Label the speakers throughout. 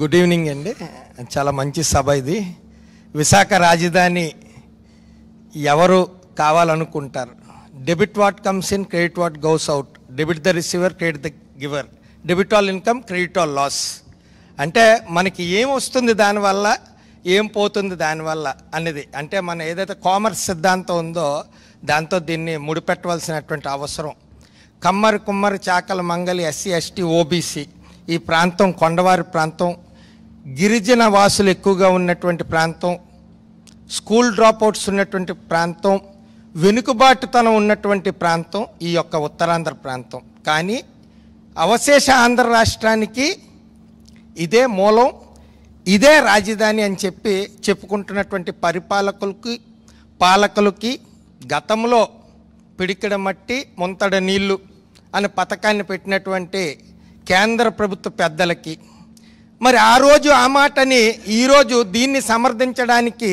Speaker 1: good evening అండి చాలా మంచి సభ ఇది విశాఖ రాజధాని ఎవరు కావాలనుకుంటారు debit what comes in credit what goes out debit the receiver credit the giver debit all income credit all loss అంటే మనకి ఏం వస్తుంది దానివల్ల ఏం పోతుంది దానివల్ల అనేది అంటే మన ఏదైతే కామర్స్ సిద్ధాంతం ఉందో దాంతో దీన్ని ముడిపెట్టవలసినటువంటి అవసరం కమ్మరి కుమ్మరి చాకల మంగలి ఎస్సీ ఎస్టీ ఓబీసీ ఈ ప్రాంతం కొండవారి ప్రాంతం గిరిజన వాసులు ఎక్కువగా ఉన్నటువంటి ప్రాంతం స్కూల్ డ్రాప్అవుట్స్ ఉన్నటువంటి ప్రాంతం వెనుకబాటుతనం ఉన్నటువంటి ప్రాంతం ఈ యొక్క ఉత్తరాంధ్ర ప్రాంతం కానీ అవశేష ఆంధ్ర రాష్ట్రానికి ఇదే మూలం ఇదే రాజధాని అని చెప్పి చెప్పుకుంటున్నటువంటి పరిపాలకులకి పాలకులకి గతంలో పిడికిడ మట్టి ముంతడ నీళ్లు అనే పథకాన్ని పెట్టినటువంటి కేంద్ర ప్రభుత్వ పెద్దలకి మరి ఆ రోజు ఆ మాటని ఈరోజు దీన్ని సమర్థించడానికి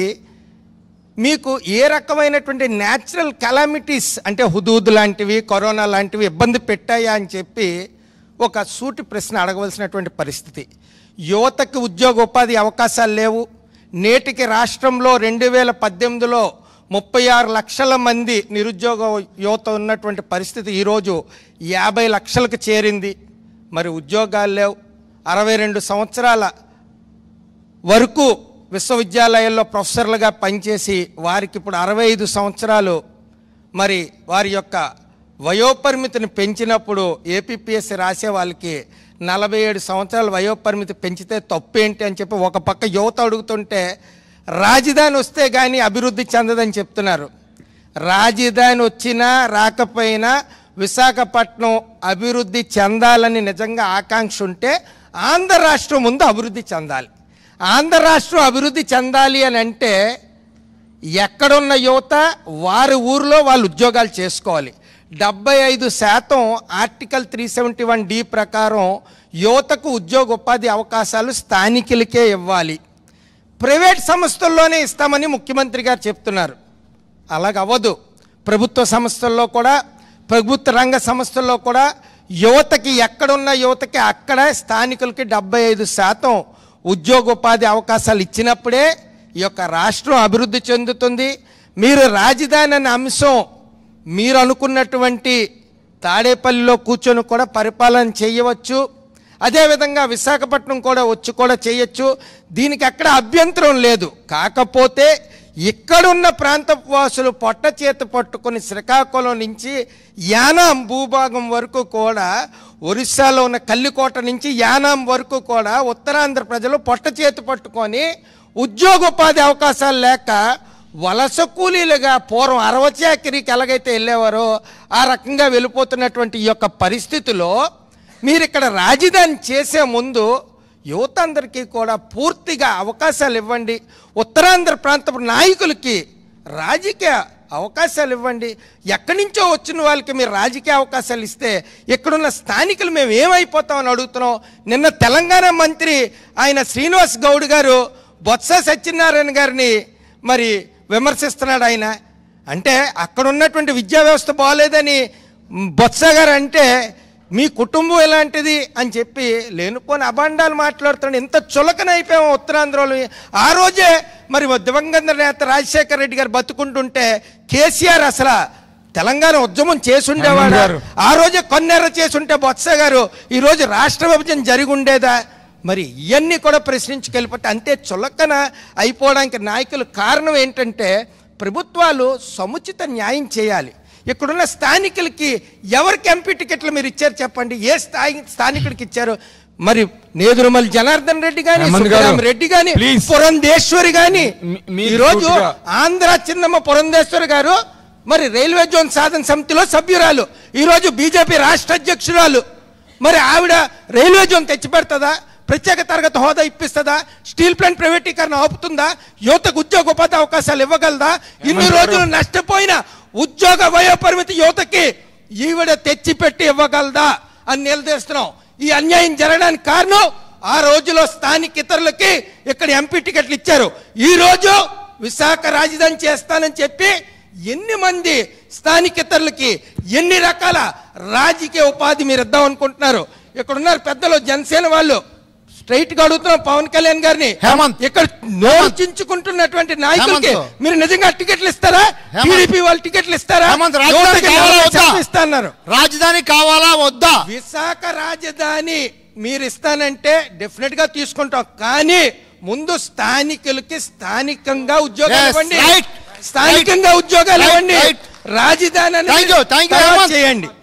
Speaker 1: మీకు ఏ రకమైనటువంటి న్యాచురల్ కెలామిటీస్ అంటే హుదూద్ లాంటివి కరోనా లాంటివి ఇబ్బంది పెట్టాయా అని చెప్పి ఒక సూటి ప్రశ్న అడగవలసినటువంటి పరిస్థితి యువతకి ఉద్యోగ ఉపాధి అవకాశాలు లేవు నేటికి రాష్ట్రంలో రెండు వేల పద్దెనిమిదిలో ముప్పై ఆరు లక్షల మంది నిరుద్యోగ యువత ఉన్నటువంటి పరిస్థితి ఈరోజు యాభై లక్షలకు చేరింది మరి ఉద్యోగాలు లేవు అరవై రెండు సంవత్సరాల వరకు విశ్వవిద్యాలయాల్లో ప్రొఫెసర్లుగా పనిచేసి వారికి ఇప్పుడు అరవై ఐదు సంవత్సరాలు మరి వారి యొక్క వయోపరిమితిని పెంచినప్పుడు ఏపీఎస్సి రాసే వాళ్ళకి నలభై ఏడు సంవత్సరాల వయోపరిమితి పెంచితే తప్పు ఏంటి అని చెప్పి ఒక పక్క యువత అడుగుతుంటే రాజధాని వస్తే కానీ అభివృద్ధి చెందదని చెప్తున్నారు రాజధాని వచ్చినా రాకపోయినా విశాఖపట్నం అభివృద్ధి చెందాలని నిజంగా ఆకాంక్ష ఉంటే ఆంధ్ర రాష్ట్రం ముందు అభివృద్ధి చెందాలి ఆంధ్ర రాష్ట్రం అభివృద్ధి చెందాలి అని అంటే ఎక్కడున్న యువత వారి ఊరిలో వాళ్ళు ఉద్యోగాలు చేసుకోవాలి డెబ్బై ఐదు శాతం article three seventy one D ప్రకారం యువతకు ఉద్యోగ ఉపాధి అవకాశాలు స్థానికులకే ఇవ్వాలి ప్రైవేట్ సంస్థల్లోనే ఇస్తామని ముఖ్యమంత్రి గారు చెప్తున్నారు అలాగవ్వదు ప్రభుత్వ సంస్థల్లో కూడా ప్రభుత్వ రంగ సంస్థల్లో కూడా యువతకి ఎక్కడున్న యువతకి అక్కడ స్థానికులకి డెబ్బై ఐదు శాతం ఉద్యోగోపాధి అవకాశాలు ఇచ్చినప్పుడే ఈ యొక్క రాష్ట్రం అభివృద్ధి చెందుతుంది మీరు రాజధాని అనే అంశం మీరు అనుకున్నటువంటి తాడేపల్లిలో కూర్చొని కూడా పరిపాలన చేయవచ్చు అదేవిధంగా విశాఖపట్నం కూడా వచ్చి కూడా చేయొచ్చు దీనికి అక్కడ అభ్యంతరం లేదు కాకపోతే ఇక్కడున్న ప్రాంత వాసులు పొట్ట చేత పట్టుకుని శ్రీకాకుళం నుంచి యానాం భూభాగం వరకు కూడా ఒరిస్సాలో ఉన్న కల్లికోట నుంచి యానాం వరకు కూడా ఉత్తరాంధ్ర ప్రజలు పొట్ట చేతి పట్టుకొని ఉద్యోగోపాధి అవకాశాలు లేక వలస కూలీలుగా పూర్వం అరవచాకిరికి ఎలాగైతే వెళ్ళేవారో ఆ రకంగా వెళ్ళిపోతున్నటువంటి ఈ యొక్క పరిస్థితిలో మీరు ఇక్కడ రాజధాని చేసే ముందు యువత అందరికీ కూడా పూర్తిగా అవకాశాలు ఇవ్వండి ఉత్తరాంధ్ర ప్రాంతపు నాయకులకి రాజకీయ అవకాశాలు ఇవ్వండి ఎక్కడి నుంచో వచ్చిన వాళ్ళకి మీరు రాజకీయ అవకాశాలు ఇస్తే ఇక్కడున్న స్థానికులు మేము ఏమైపోతామని అడుగుతున్నాం నిన్న తెలంగాణ మంత్రి ఆయన శ్రీనివాస్ గౌడ్ గారు బొత్స సత్యనారాయణ గారిని మరి విమర్శిస్తున్నాడు ఆయన అంటే అక్కడ ఉన్నటువంటి విద్యా వ్యవస్థ బాగోలేదని బొత్స గారు అంటే మీ కుటుంబం ఎలాంటిది అని చెప్పి లేనుకొని అభాండాలు మాట్లాడుతున్నాడు చులకన చులకనైపోయాము ఉత్తరాంధ్రలో ఆ రోజే మరి దివంగత నేత రాజశేఖర రెడ్డి గారు బతుకుంటుంటే కేసీఆర్ అసలు తెలంగాణ ఉద్యమం చేసుండేవాడు ఆ రోజే కొన్నెర్ర చేసుంటే బొత్స గారు ఈరోజు రాష్ట్ర విభజన జరిగి ఉండేదా మరి ఇవన్నీ కూడా ప్రశ్నించుకెళ్ళిపోతే అంతే చులకన అయిపోవడానికి నాయకులు కారణం ఏంటంటే ప్రభుత్వాలు సముచిత న్యాయం చేయాలి ఇక్కడున్న స్థానికులకి ఎవరికి ఎంపీ టికెట్లు మీరు ఇచ్చారు చెప్పండి ఏ స్థాయి స్థానికుడికి ఇచ్చారు మరి నేదురుమల్ జనార్దన్ రెడ్డి గాని రెడ్డి గాని పురంధేశ్వరి గాని ఈరోజు ఆంధ్ర చిన్నమ్మ పురంధేశ్వరి గారు మరి రైల్వే జోన్ సాధన సమితిలో సభ్యురాలు ఈరోజు బీజేపీ రాష్ట్ర అధ్యక్షురాలు మరి ఆవిడ రైల్వే జోన్ తెచ్చి పెడతదా ప్రత్యేక తరగతి హోదా ఇప్పిస్తుందా స్టీల్ ప్లాంట్ ప్రైవేటీకరణ ఆపుతుందా యువతకు ఉద్యోగ ఉపాధి అవకాశాలు ఇవ్వగలదా ఇన్ని రోజులు నష్టపోయిన ఉద్యోగ వయోపరిమితి యువతకి ఈవిడ తెచ్చిపెట్టి ఇవ్వగలదా అని నిలదీస్తున్నాం ఈ అన్యాయం జరగడానికి కారణం ఆ రోజులో స్థానిక ఇతరులకి ఇక్కడ ఎంపీ టికెట్లు ఇచ్చారు ఈ రోజు విశాఖ రాజధాని చేస్తానని చెప్పి ఎన్ని మంది స్థానిక ఇతరులకి ఎన్ని రకాల రాజకీయ ఉపాధి మీరు ఇద్దాం అనుకుంటున్నారు ఇక్కడ ఉన్నారు పెద్దలు జనసేన వాళ్ళు స్ట్రైట్ గా అడుగుతున్నాం పవన్ కళ్యాణ్ గారిని హేమంత్ ఇక్కడ నోచించుకుంటున్నటువంటి నాయకులకి మీరు నిజంగా టికెట్లు ఇస్తారా టీడీపీ వాళ్ళు టికెట్లు ఇస్తారా ఇస్తాన్నారు రాజధాని కావాలా వద్దా విశాఖ రాజధాని మీరు ఇస్తానంటే డెఫినెట్ గా తీసుకుంటాం కానీ ముందు స్థానికులకి స్థానికంగా ఉద్యోగాలు ఇవ్వండి స్థానికంగా ఉద్యోగాలు ఇవ్వండి రాజధాని చేయండి